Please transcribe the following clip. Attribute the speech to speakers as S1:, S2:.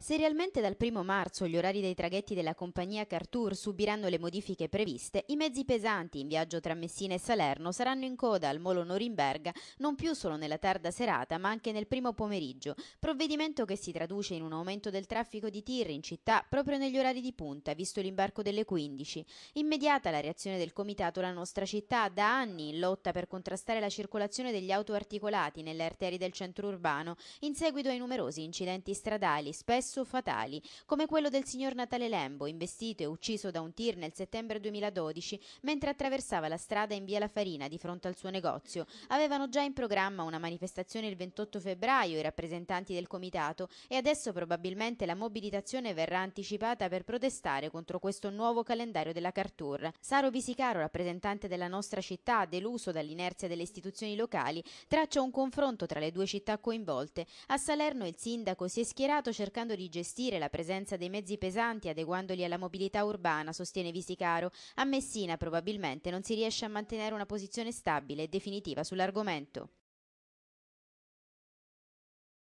S1: Se realmente dal 1 marzo gli orari dei traghetti della compagnia Cartour subiranno le modifiche previste, i mezzi pesanti in viaggio tra Messina e Salerno saranno in coda al molo Norimberga non più solo nella tarda serata ma anche nel primo pomeriggio, provvedimento che si traduce in un aumento del traffico di tir in città proprio negli orari di punta, visto l'imbarco delle 15. Immediata la reazione del comitato La Nostra Città, da anni in lotta per contrastare la circolazione degli auto articolati nelle arterie del centro urbano, in seguito ai numerosi incidenti stradali, spesso spesso fatali, come quello del signor Natale Lembo, investito e ucciso da un tir nel settembre 2012 mentre attraversava la strada in via La Farina di fronte al suo negozio. Avevano già in programma una manifestazione il 28 febbraio i rappresentanti del comitato e adesso probabilmente la mobilitazione verrà anticipata per protestare contro questo nuovo calendario della Cartour. Saro Visicaro, rappresentante della nostra città, deluso dall'inerzia delle istituzioni locali, traccia un confronto tra le due città coinvolte. A Salerno il sindaco si è schierato cercando di gestire la presenza dei mezzi pesanti adeguandoli alla mobilità urbana, sostiene Visicaro, a Messina probabilmente non si riesce a mantenere una posizione stabile e definitiva sull'argomento.